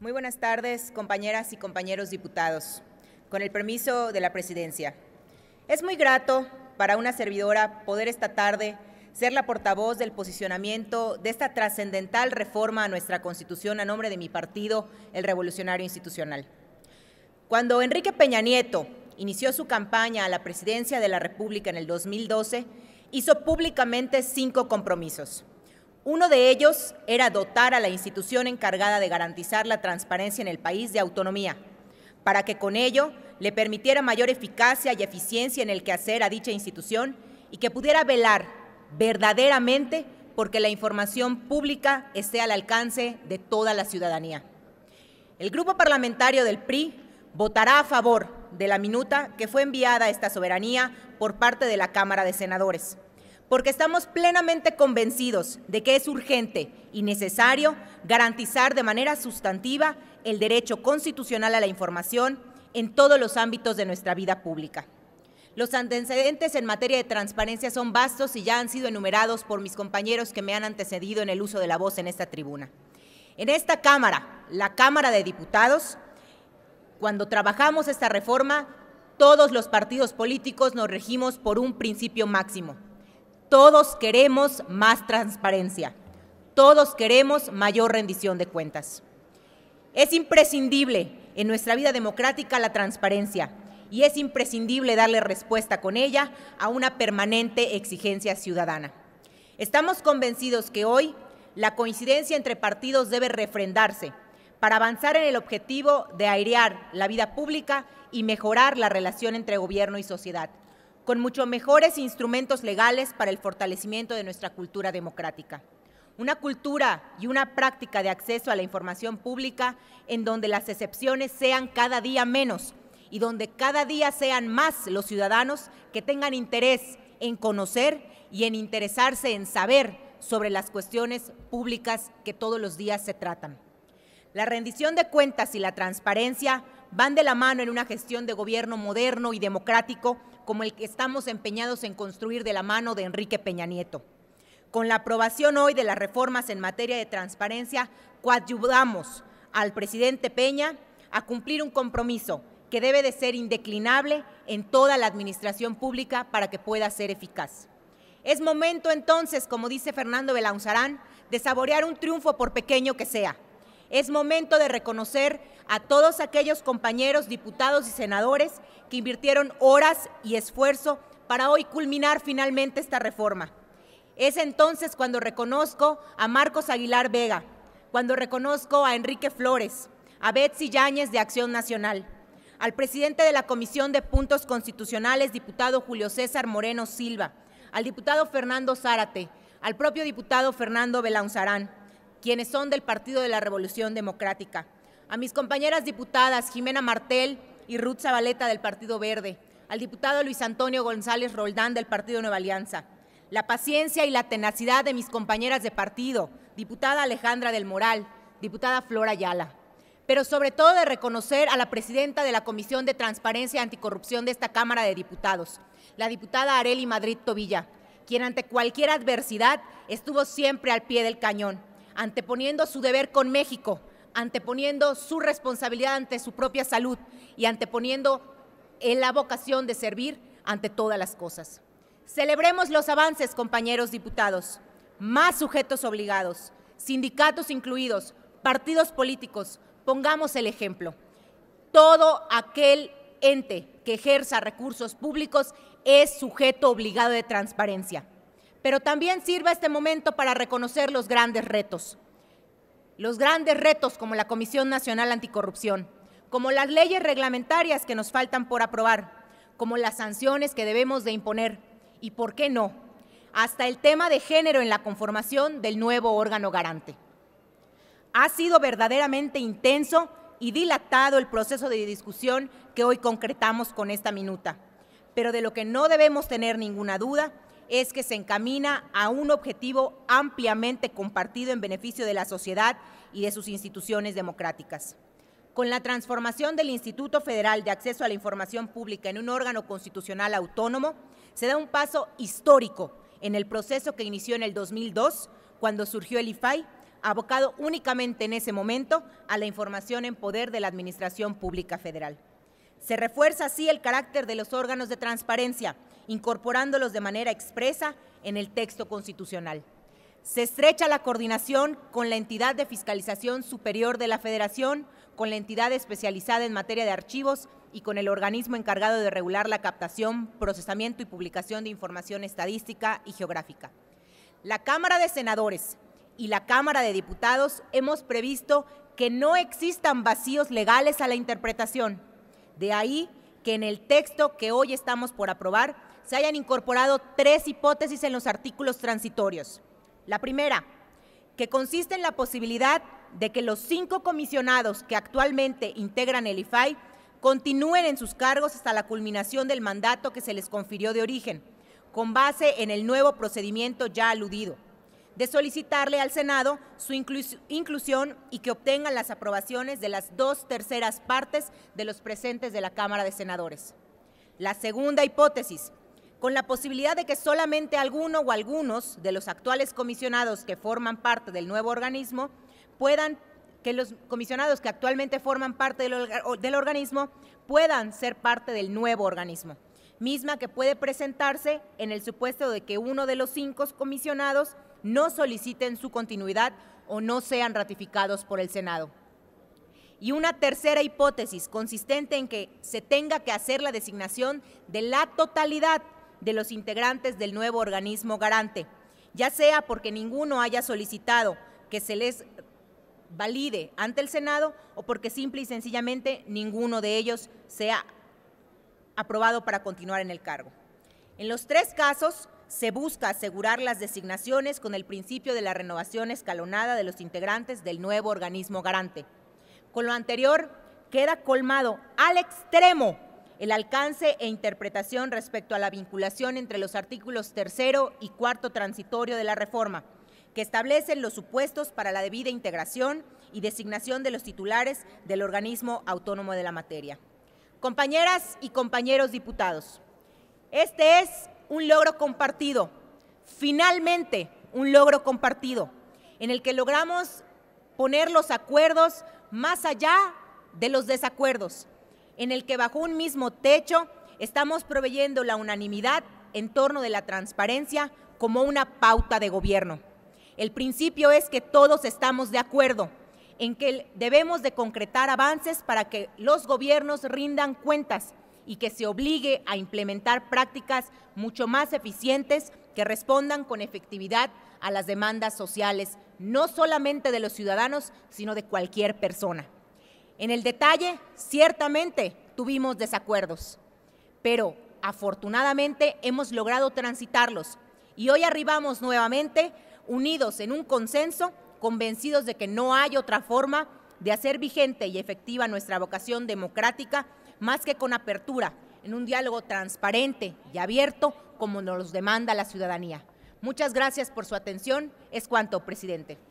Muy buenas tardes, compañeras y compañeros diputados. Con el permiso de la presidencia. Es muy grato para una servidora poder esta tarde ser la portavoz del posicionamiento de esta trascendental reforma a nuestra Constitución a nombre de mi partido, el Revolucionario Institucional. Cuando Enrique Peña Nieto inició su campaña a la presidencia de la República en el 2012, hizo públicamente cinco compromisos. Uno de ellos era dotar a la institución encargada de garantizar la transparencia en el país de autonomía, para que con ello le permitiera mayor eficacia y eficiencia en el quehacer a dicha institución y que pudiera velar verdaderamente porque la información pública esté al alcance de toda la ciudadanía. El grupo parlamentario del PRI votará a favor de la minuta que fue enviada a esta soberanía por parte de la Cámara de Senadores porque estamos plenamente convencidos de que es urgente y necesario garantizar de manera sustantiva el derecho constitucional a la información en todos los ámbitos de nuestra vida pública. Los antecedentes en materia de transparencia son vastos y ya han sido enumerados por mis compañeros que me han antecedido en el uso de la voz en esta tribuna. En esta Cámara, la Cámara de Diputados, cuando trabajamos esta reforma, todos los partidos políticos nos regimos por un principio máximo, todos queremos más transparencia. Todos queremos mayor rendición de cuentas. Es imprescindible en nuestra vida democrática la transparencia y es imprescindible darle respuesta con ella a una permanente exigencia ciudadana. Estamos convencidos que hoy la coincidencia entre partidos debe refrendarse para avanzar en el objetivo de airear la vida pública y mejorar la relación entre gobierno y sociedad con mucho mejores instrumentos legales para el fortalecimiento de nuestra cultura democrática. Una cultura y una práctica de acceso a la información pública en donde las excepciones sean cada día menos y donde cada día sean más los ciudadanos que tengan interés en conocer y en interesarse en saber sobre las cuestiones públicas que todos los días se tratan. La rendición de cuentas y la transparencia van de la mano en una gestión de gobierno moderno y democrático como el que estamos empeñados en construir de la mano de Enrique Peña Nieto. Con la aprobación hoy de las reformas en materia de transparencia, coadyudamos al presidente Peña a cumplir un compromiso que debe de ser indeclinable en toda la administración pública para que pueda ser eficaz. Es momento entonces, como dice Fernando Belauzarán, de saborear un triunfo por pequeño que sea. Es momento de reconocer a todos aquellos compañeros, diputados y senadores que invirtieron horas y esfuerzo para hoy culminar finalmente esta reforma. Es entonces cuando reconozco a Marcos Aguilar Vega, cuando reconozco a Enrique Flores, a Betsy Yáñez de Acción Nacional, al presidente de la Comisión de Puntos Constitucionales, diputado Julio César Moreno Silva, al diputado Fernando Zárate, al propio diputado Fernando Belanzarán, quienes son del Partido de la Revolución Democrática a mis compañeras diputadas Jimena Martel y Ruth Zabaleta del Partido Verde, al diputado Luis Antonio González Roldán del Partido Nueva Alianza, la paciencia y la tenacidad de mis compañeras de partido, diputada Alejandra del Moral, diputada Flora Ayala, pero sobre todo de reconocer a la presidenta de la Comisión de Transparencia y Anticorrupción de esta Cámara de Diputados, la diputada Areli Madrid Tobilla, quien ante cualquier adversidad estuvo siempre al pie del cañón, anteponiendo su deber con México anteponiendo su responsabilidad ante su propia salud y anteponiendo eh, la vocación de servir ante todas las cosas. Celebremos los avances, compañeros diputados, más sujetos obligados, sindicatos incluidos, partidos políticos, pongamos el ejemplo. Todo aquel ente que ejerza recursos públicos es sujeto obligado de transparencia. Pero también sirva este momento para reconocer los grandes retos los grandes retos como la Comisión Nacional Anticorrupción, como las leyes reglamentarias que nos faltan por aprobar, como las sanciones que debemos de imponer y, por qué no, hasta el tema de género en la conformación del nuevo órgano garante. Ha sido verdaderamente intenso y dilatado el proceso de discusión que hoy concretamos con esta minuta, pero de lo que no debemos tener ninguna duda es que se encamina a un objetivo ampliamente compartido en beneficio de la sociedad y de sus instituciones democráticas. Con la transformación del Instituto Federal de Acceso a la Información Pública en un órgano constitucional autónomo, se da un paso histórico en el proceso que inició en el 2002, cuando surgió el IFAI, abocado únicamente en ese momento a la información en poder de la Administración Pública Federal. Se refuerza así el carácter de los órganos de transparencia, incorporándolos de manera expresa en el texto constitucional. Se estrecha la coordinación con la entidad de fiscalización superior de la Federación, con la entidad especializada en materia de archivos y con el organismo encargado de regular la captación, procesamiento y publicación de información estadística y geográfica. La Cámara de Senadores y la Cámara de Diputados hemos previsto que no existan vacíos legales a la interpretación. De ahí que en el texto que hoy estamos por aprobar se hayan incorporado tres hipótesis en los artículos transitorios. La primera, que consiste en la posibilidad de que los cinco comisionados que actualmente integran el IFAI continúen en sus cargos hasta la culminación del mandato que se les confirió de origen, con base en el nuevo procedimiento ya aludido, de solicitarle al Senado su inclusión y que obtengan las aprobaciones de las dos terceras partes de los presentes de la Cámara de Senadores. La segunda hipótesis, con la posibilidad de que solamente alguno o algunos de los actuales comisionados que forman parte del nuevo organismo puedan que los comisionados que actualmente forman parte del, del, organismo puedan ser parte del nuevo organismo, misma que puede presentarse en el supuesto de que uno de los cinco comisionados no soliciten su continuidad o no sean ratificados por el Senado. Y una tercera hipótesis consistente en que se tenga que hacer la designación de la totalidad de los integrantes del nuevo organismo garante, ya sea porque ninguno haya solicitado que se les valide ante el Senado o porque simple y sencillamente ninguno de ellos sea aprobado para continuar en el cargo. En los tres casos se busca asegurar las designaciones con el principio de la renovación escalonada de los integrantes del nuevo organismo garante. Con lo anterior, queda colmado al extremo el alcance e interpretación respecto a la vinculación entre los artículos tercero y cuarto transitorio de la reforma, que establecen los supuestos para la debida integración y designación de los titulares del organismo autónomo de la materia. Compañeras y compañeros diputados, este es un logro compartido, finalmente un logro compartido, en el que logramos poner los acuerdos más allá de los desacuerdos en el que bajo un mismo techo estamos proveyendo la unanimidad en torno de la transparencia como una pauta de gobierno. El principio es que todos estamos de acuerdo en que debemos de concretar avances para que los gobiernos rindan cuentas y que se obligue a implementar prácticas mucho más eficientes que respondan con efectividad a las demandas sociales, no solamente de los ciudadanos, sino de cualquier persona. En el detalle, ciertamente tuvimos desacuerdos, pero afortunadamente hemos logrado transitarlos y hoy arribamos nuevamente unidos en un consenso, convencidos de que no hay otra forma de hacer vigente y efectiva nuestra vocación democrática más que con apertura, en un diálogo transparente y abierto como nos demanda la ciudadanía. Muchas gracias por su atención. Es cuanto, presidente.